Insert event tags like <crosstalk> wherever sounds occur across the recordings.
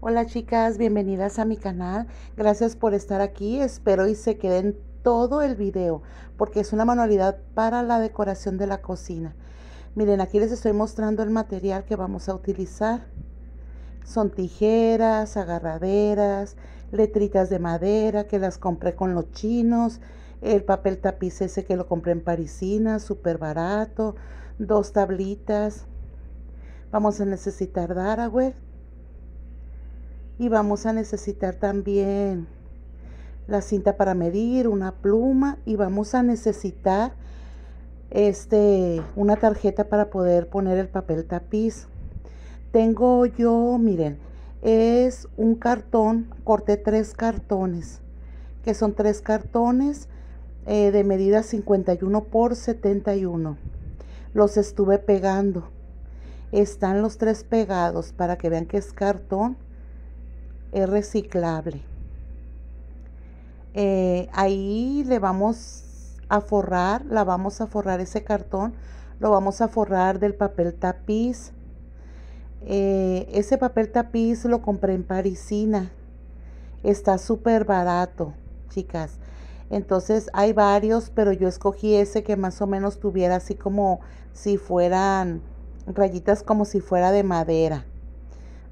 Hola chicas, bienvenidas a mi canal. Gracias por estar aquí. Espero y se queden todo el video porque es una manualidad para la decoración de la cocina. Miren, aquí les estoy mostrando el material que vamos a utilizar. Son tijeras, agarraderas, letritas de madera que las compré con los chinos el papel tapiz ese que lo compré en Parisina, súper barato, dos tablitas. Vamos a necesitar dar Daraware. Y vamos a necesitar también la cinta para medir, una pluma y vamos a necesitar este una tarjeta para poder poner el papel tapiz. Tengo yo, miren, es un cartón, corté tres cartones, que son tres cartones eh, de medida 51 por 71. Los estuve pegando. Están los tres pegados para que vean que es cartón, es reciclable. Eh, ahí le vamos a forrar, la vamos a forrar ese cartón, lo vamos a forrar del papel tapiz. Eh, ese papel tapiz lo compré en Parisina. Está súper barato, chicas. Entonces hay varios, pero yo escogí ese que más o menos tuviera así como si fueran rayitas como si fuera de madera.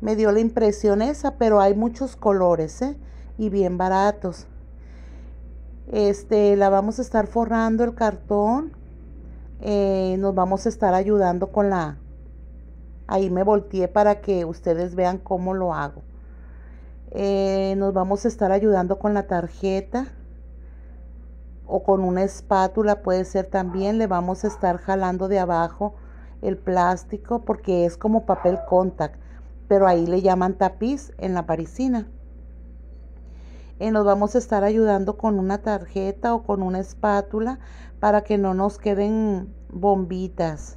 Me dio la impresión esa, pero hay muchos colores ¿eh? y bien baratos. Este, la vamos a estar forrando el cartón. Eh, nos vamos a estar ayudando con la... Ahí me volteé para que ustedes vean cómo lo hago. Eh, nos vamos a estar ayudando con la tarjeta o con una espátula puede ser también le vamos a estar jalando de abajo el plástico porque es como papel contact, pero ahí le llaman tapiz en la parisina. y eh, nos vamos a estar ayudando con una tarjeta o con una espátula para que no nos queden bombitas.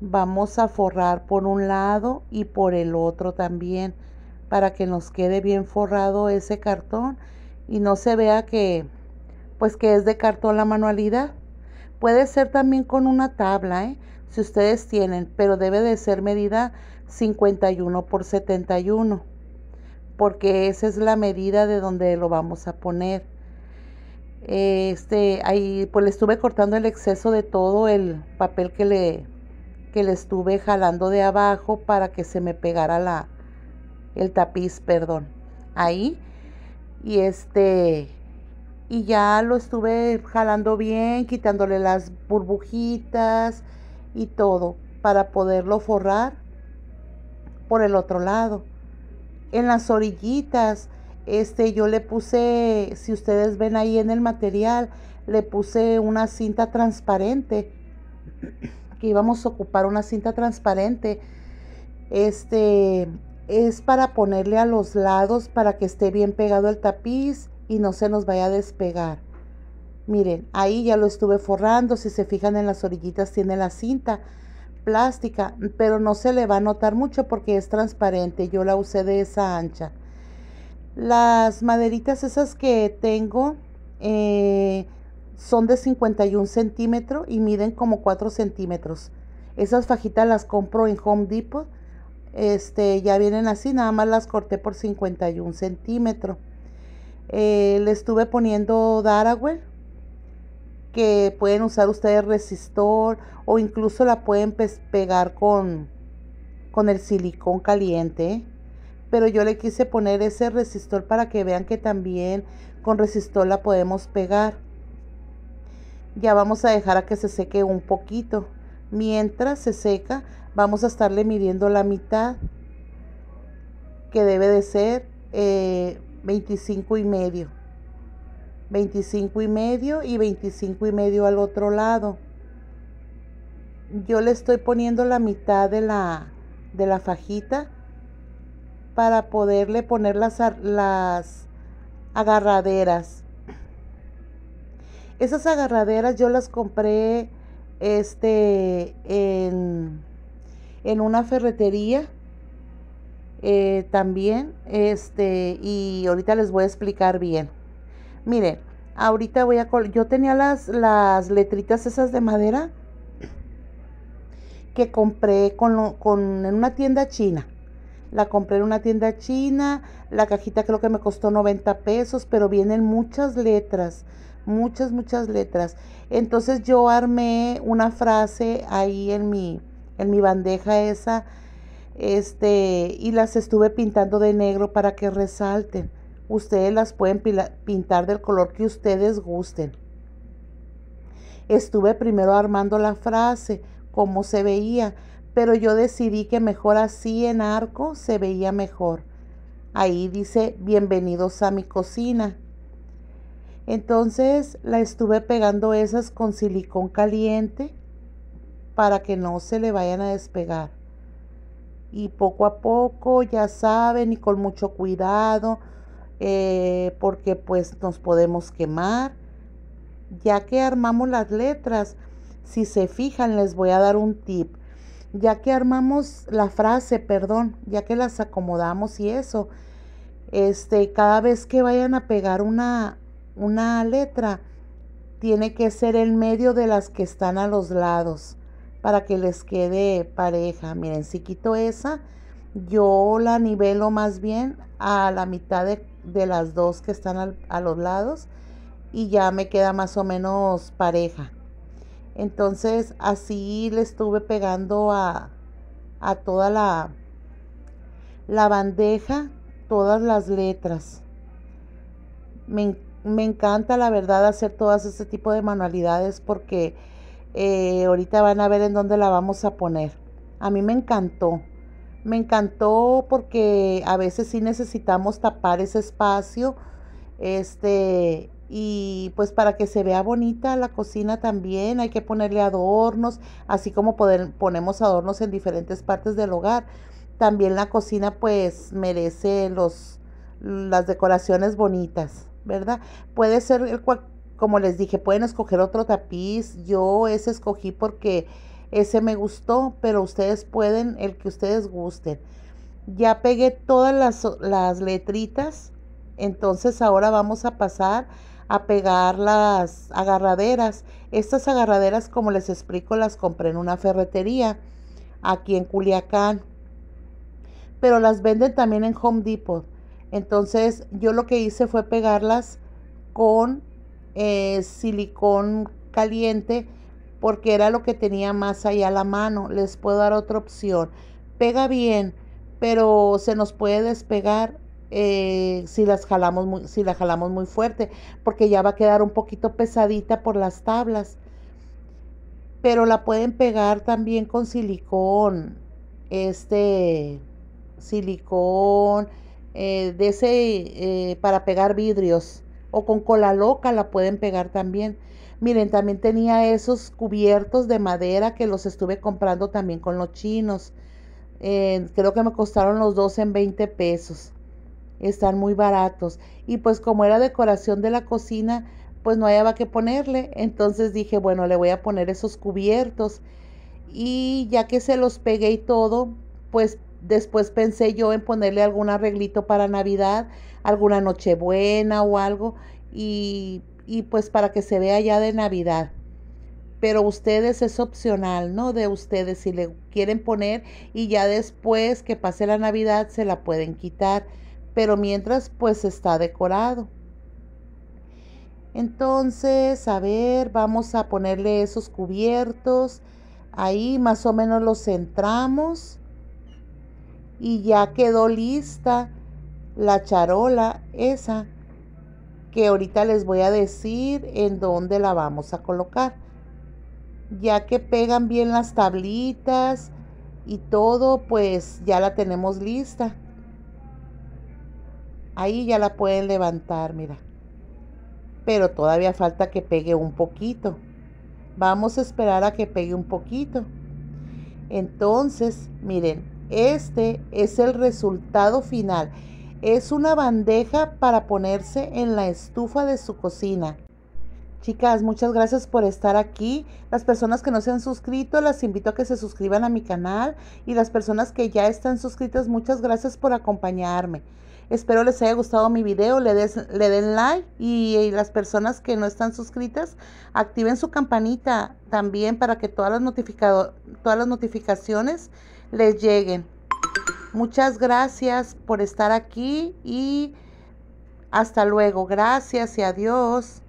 Vamos a forrar por un lado y por el otro también para que nos quede bien forrado ese cartón y no se vea que pues que es de cartón la manualidad. Puede ser también con una tabla, ¿eh? si ustedes tienen, pero debe de ser medida 51 por 71, porque esa es la medida de donde lo vamos a poner. Este, ahí pues le estuve cortando el exceso de todo el papel que le, que le estuve jalando de abajo para que se me pegara la, el tapiz, perdón. Ahí. Y este, y ya lo estuve jalando bien, quitándole las burbujitas y todo para poderlo forrar por el otro lado. En las orillitas, este yo le puse, si ustedes ven ahí en el material, le puse una cinta transparente <clears throat> que íbamos a ocupar una cinta transparente. Este es para ponerle a los lados para que esté bien pegado el tapiz y no se nos vaya a despegar. Miren, ahí ya lo estuve forrando, si se fijan en las orillitas tiene la cinta plástica, pero no se le va a notar mucho porque es transparente, yo la usé de esa ancha. Las maderitas esas que tengo eh, son de 51 centímetros y miden como 4 centímetros. Esas fajitas las compro en Home Depot. Este, ya vienen así, nada más las corté por 51 centímetros. Eh, le estuve poniendo Daraware, que pueden usar ustedes resistor o incluso la pueden pegar con, con el silicón caliente. Pero yo le quise poner ese resistor para que vean que también con resistor la podemos pegar. Ya vamos a dejar a que se seque un poquito. Mientras se seca, vamos a estarle midiendo la mitad, que debe de ser eh, 25 y medio. 25 y medio y 25 y medio al otro lado. Yo le estoy poniendo la mitad de la, de la fajita para poderle poner las, las agarraderas. Esas agarraderas yo las compré este, en, en una ferretería eh, también, este, y ahorita les voy a explicar bien. Miren, ahorita voy a, yo tenía las, las letritas esas de madera que compré con, con, en una tienda china. La compré en una tienda china, la cajita creo que me costó 90 pesos, pero vienen muchas letras, muchas, muchas letras. Entonces yo armé una frase ahí en mi, en mi bandeja esa este, y las estuve pintando de negro para que resalten. Ustedes las pueden pintar del color que ustedes gusten. Estuve primero armando la frase, como se veía, pero yo decidí que mejor así en arco se veía mejor. Ahí dice, bienvenidos a mi cocina. Entonces la estuve pegando esas con silicón caliente para que no se le vayan a despegar y poco a poco, ya saben, y con mucho cuidado, eh, porque pues nos podemos quemar. Ya que armamos las letras, si se fijan, les voy a dar un tip. Ya que armamos la frase, perdón, ya que las acomodamos y eso, este, cada vez que vayan a pegar una, una letra, tiene que ser el medio de las que están a los lados para que les quede pareja. Miren, si quito esa, yo la nivelo más bien a la mitad de, las dos que están a los lados y ya me queda más o menos pareja. Entonces así le estuve pegando a, toda la, la bandeja, todas las letras. Me, me encanta la verdad hacer todas este tipo de manualidades porque eh, ahorita van a ver en dónde la vamos a poner. A mí me encantó. Me encantó porque a veces sí necesitamos tapar ese espacio. Este, y pues para que se vea bonita la cocina también hay que ponerle adornos, así como ponemos adornos en diferentes partes del hogar. También la cocina pues merece los, las decoraciones bonitas, ¿verdad? Puede ser el, como les dije, pueden escoger otro tapiz. Yo ese escogí porque ese me gustó, pero ustedes pueden el que ustedes gusten. Ya pegué todas las, las letritas. Entonces ahora vamos a pasar a pegar las agarraderas. Estas agarraderas, como les explico, las compré en una ferretería aquí en Culiacán. Pero las venden también en Home Depot. Entonces yo lo que hice fue pegarlas con eh, silicón caliente porque era lo que tenía más allá a la mano. Les puedo dar otra opción. Pega bien, pero se nos puede despegar eh, si, las jalamos muy, si la jalamos muy fuerte, porque ya va a quedar un poquito pesadita por las tablas. Pero la pueden pegar también con silicón, este silicón, eh, de ese para pegar vidrios o con cola loca la pueden pegar también. Miren, también tenía esos cubiertos de madera que los estuve comprando también con los chinos. creo que me costaron los dos en 20 pesos. Están muy baratos. Y pues como era decoración de la cocina, pues no había que ponerle. Entonces dije, bueno, le voy a poner esos cubiertos. Y ya que se los pegué y todo, pues después pensé yo en ponerle algún arreglito para Navidad alguna noche buena o algo, y, y pues para que se vea ya de Navidad pero ustedes es opcional, ¿no? De ustedes si le quieren poner y ya después que pase la Navidad se la pueden quitar, pero mientras pues está decorado. Entonces, a ver, vamos a ponerle esos cubiertos. Ahí más o menos los centramos y ya quedó lista la charola esa que ahorita les voy a decir en dónde la vamos a colocar. Ya que pegan bien las tablitas y todo, pues ya la tenemos lista. Ahí ya la pueden levantar, mira. Pero todavía falta que pegue un poquito. Vamos a esperar a que pegue un poquito. Entonces, miren, este es el resultado final. Es una bandeja para ponerse en la estufa de su cocina. Chicas, muchas gracias por estar aquí. Las personas que no se han suscrito, las invito a que se suscriban a mi canal. Y las personas que ya están suscritas, muchas gracias por acompañarme. Espero les haya gustado mi video, le, den like y, las personas que no están suscritas, activen su campanita también para que todas las, todas las notificaciones les lleguen. Muchas gracias por estar aquí y hasta luego. Gracias y adiós.